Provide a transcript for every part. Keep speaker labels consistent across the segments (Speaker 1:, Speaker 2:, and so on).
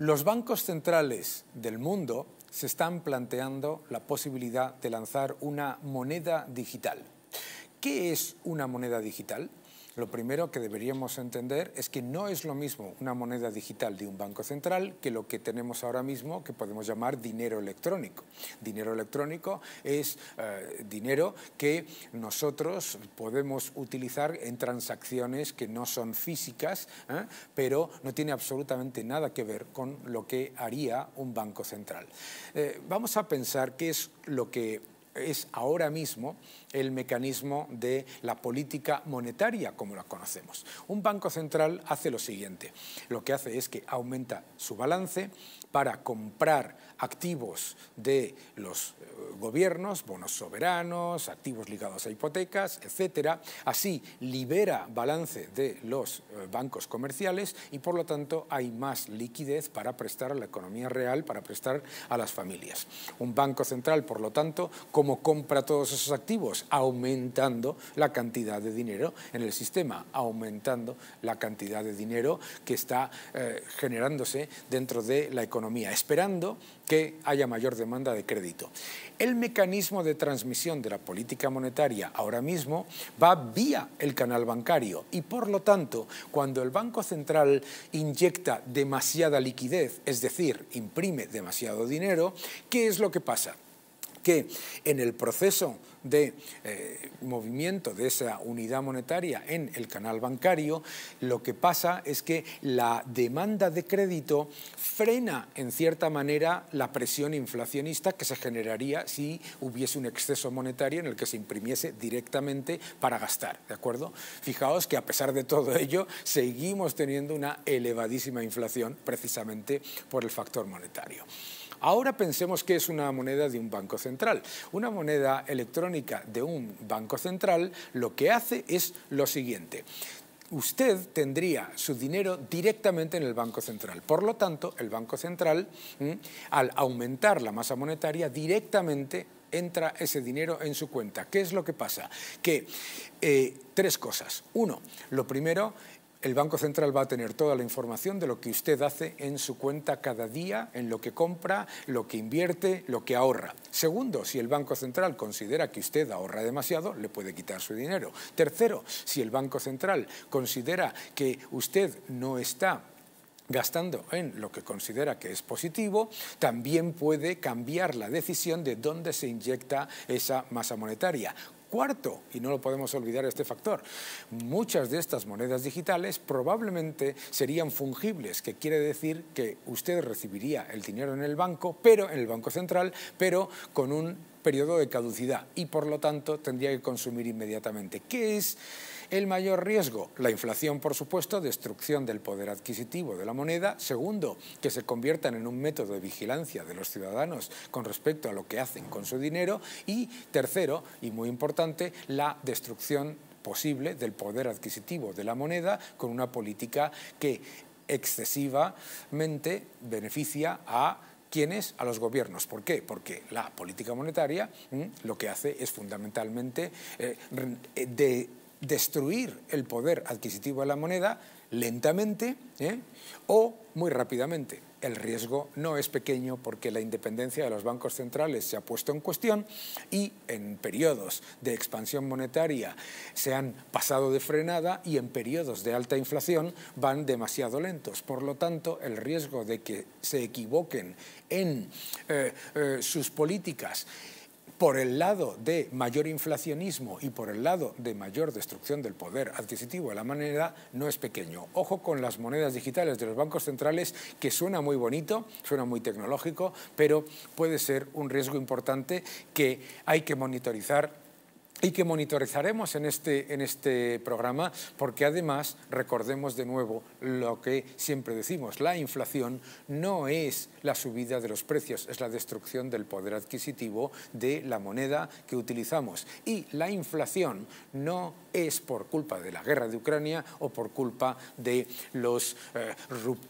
Speaker 1: Los bancos centrales del mundo se están planteando la posibilidad de lanzar una moneda digital. ¿Qué es una moneda digital? lo primero que deberíamos entender es que no es lo mismo una moneda digital de un banco central que lo que tenemos ahora mismo que podemos llamar dinero electrónico. Dinero electrónico es eh, dinero que nosotros podemos utilizar en transacciones que no son físicas, ¿eh? pero no tiene absolutamente nada que ver con lo que haría un banco central. Eh, vamos a pensar qué es lo que es ahora mismo el mecanismo de la política monetaria como la conocemos. Un banco central hace lo siguiente, lo que hace es que aumenta su balance para comprar activos de los eh, gobiernos, bonos soberanos, activos ligados a hipotecas, etcétera. Así libera balance de los eh, bancos comerciales y por lo tanto hay más liquidez para prestar a la economía real, para prestar a las familias. Un banco central, por lo tanto, como compra todos esos activos, aumentando la cantidad de dinero en el sistema, aumentando la cantidad de dinero que está eh, generándose dentro de la economía, esperando que haya mayor demanda de crédito. El mecanismo de transmisión de la política monetaria ahora mismo va vía el canal bancario y por lo tanto, cuando el Banco Central inyecta demasiada liquidez, es decir, imprime demasiado dinero, ¿qué es lo que pasa? que en el proceso de eh, movimiento de esa unidad monetaria en el canal bancario, lo que pasa es que la demanda de crédito frena en cierta manera la presión inflacionista que se generaría si hubiese un exceso monetario en el que se imprimiese directamente para gastar, ¿de acuerdo? Fijaos que a pesar de todo ello seguimos teniendo una elevadísima inflación precisamente por el factor monetario. Ahora pensemos que es una moneda de un banco central. Una moneda electrónica de un banco central lo que hace es lo siguiente usted tendría su dinero directamente en el Banco Central. Por lo tanto, el Banco Central, al aumentar la masa monetaria, directamente entra ese dinero en su cuenta. ¿Qué es lo que pasa? Que eh, tres cosas. Uno, lo primero el Banco Central va a tener toda la información de lo que usted hace en su cuenta cada día, en lo que compra, lo que invierte, lo que ahorra. Segundo, si el Banco Central considera que usted ahorra demasiado, le puede quitar su dinero. Tercero, si el Banco Central considera que usted no está gastando en lo que considera que es positivo, también puede cambiar la decisión de dónde se inyecta esa masa monetaria. Cuarto, y no lo podemos olvidar este factor, muchas de estas monedas digitales probablemente serían fungibles, que quiere decir que usted recibiría el dinero en el banco, pero en el Banco Central, pero con un periodo de caducidad y por lo tanto tendría que consumir inmediatamente. ¿Qué es el mayor riesgo? La inflación, por supuesto, destrucción del poder adquisitivo de la moneda. Segundo, que se conviertan en un método de vigilancia de los ciudadanos con respecto a lo que hacen con su dinero. Y tercero, y muy importante, la destrucción posible del poder adquisitivo de la moneda con una política que excesivamente beneficia a ¿Quiénes? A los gobiernos. ¿Por qué? Porque la política monetaria mm, lo que hace es fundamentalmente eh, de destruir el poder adquisitivo de la moneda lentamente ¿eh? o muy rápidamente el riesgo no es pequeño porque la independencia de los bancos centrales se ha puesto en cuestión y en periodos de expansión monetaria se han pasado de frenada y en periodos de alta inflación van demasiado lentos. Por lo tanto, el riesgo de que se equivoquen en eh, eh, sus políticas por el lado de mayor inflacionismo y por el lado de mayor destrucción del poder adquisitivo de la moneda no es pequeño. Ojo con las monedas digitales de los bancos centrales, que suena muy bonito, suena muy tecnológico, pero puede ser un riesgo importante que hay que monitorizar y que monitorizaremos en este, en este programa, porque además recordemos de nuevo lo que siempre decimos, la inflación no es la subida de los precios, es la destrucción del poder adquisitivo de la moneda que utilizamos. Y la inflación no es por culpa de la guerra de Ucrania o por culpa de, los, eh,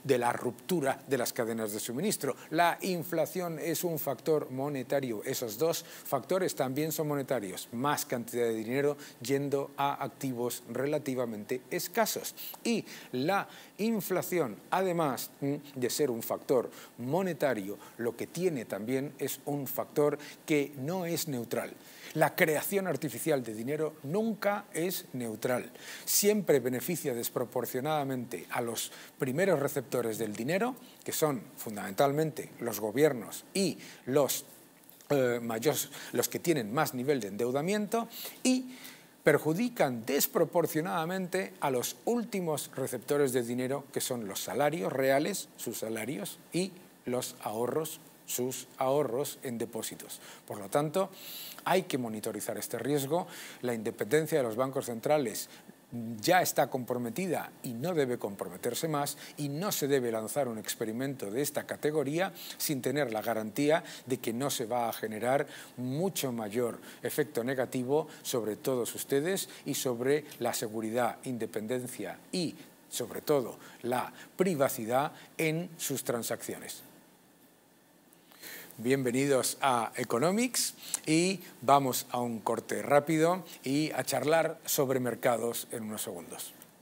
Speaker 1: de la ruptura de las cadenas de suministro. La inflación es un factor monetario, esos dos factores también son monetarios, más que de dinero yendo a activos relativamente escasos. Y la inflación, además mm, de ser un factor monetario, lo que tiene también es un factor que no es neutral. La creación artificial de dinero nunca es neutral. Siempre beneficia desproporcionadamente a los primeros receptores del dinero, que son fundamentalmente los gobiernos y los eh, los que tienen más nivel de endeudamiento y perjudican desproporcionadamente a los últimos receptores de dinero, que son los salarios reales, sus salarios, y los ahorros, sus ahorros en depósitos. Por lo tanto, hay que monitorizar este riesgo. La independencia de los bancos centrales ya está comprometida y no debe comprometerse más y no se debe lanzar un experimento de esta categoría sin tener la garantía de que no se va a generar mucho mayor efecto negativo sobre todos ustedes y sobre la seguridad, independencia y sobre todo la privacidad en sus transacciones bienvenidos a Economics y vamos a un corte rápido y a charlar sobre mercados en unos segundos.